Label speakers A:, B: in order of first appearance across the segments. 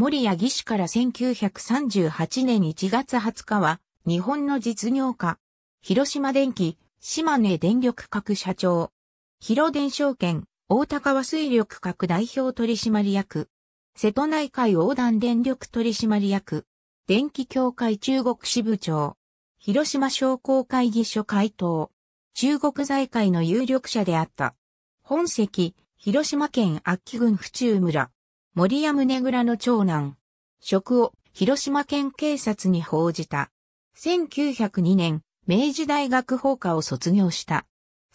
A: 森谷義士から1938年1月20日は、
B: 日本の実業家、広島電機、島根電力各社長、広電証券、大高和水力各代表取締役、瀬戸内海横断電力取締役、電気協会中国支部長、広島商工会議所会頭、中国財界の有力者であった。本籍、広島県秋郡府中村。森屋宗倉の長男、職を広島県警察に報じた。1902年、明治大学法科を卒業した。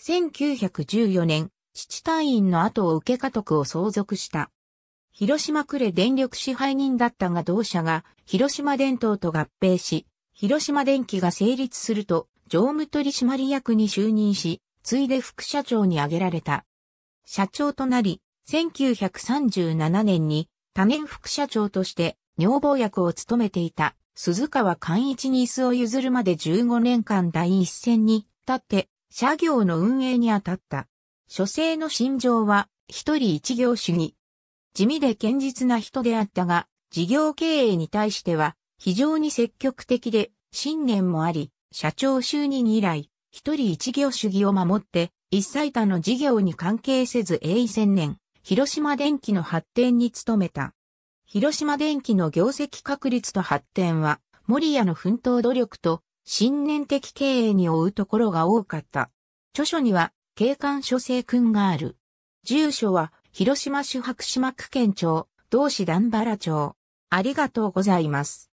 B: 1914年、父隊員の後を受け家督を相続した。広島区で電力支配人だったが同社が広島電灯と合併し、広島電機が成立すると常務取締役に就任し、ついで副社長に挙げられた。社長となり、1937年に多年副社長として女房役を務めていた鈴川寛一に椅子を譲るまで15年間第一線に立って社業の運営に当たった。書生の心情は一人一行主義。地味で堅実な人であったが、事業経営に対しては非常に積極的で信念もあり、社長就任以来、一人一行主義を守って、一切他の事業に関係せず永意専念。広島電機の発展に努めた。広島電機の業績確立と発展は、森谷の奮闘努力と、信念的経営に追うところが多かった。著書には、警官書生君がある。住所は、広島市白島区県庁、同志
A: 段原町。ありがとうございます。